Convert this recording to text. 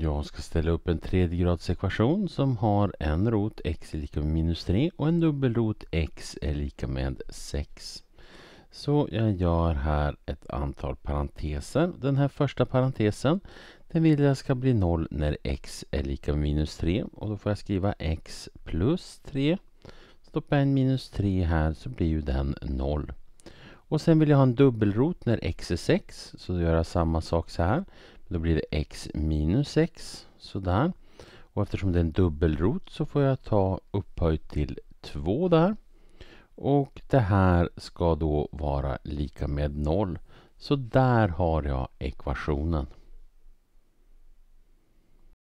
Jag ska ställa upp en tredjegradsekvation som har en rot x är lika med minus 3 och en dubbelrot x är lika med 6. Så jag gör här ett antal parenteser. Den här första parentesen den vill jag ska bli 0 när x är lika med minus 3 och då får jag skriva x plus 3. Stoppa en minus 3 här så blir ju den 0. Och sen vill jag ha en dubbelrot när x är 6 så då gör jag samma sak så här. Då blir det x minus 6, sådär. Och eftersom det är en dubbelrot så får jag ta upphöjt till 2 där. Och det här ska då vara lika med 0. Så där har jag ekvationen.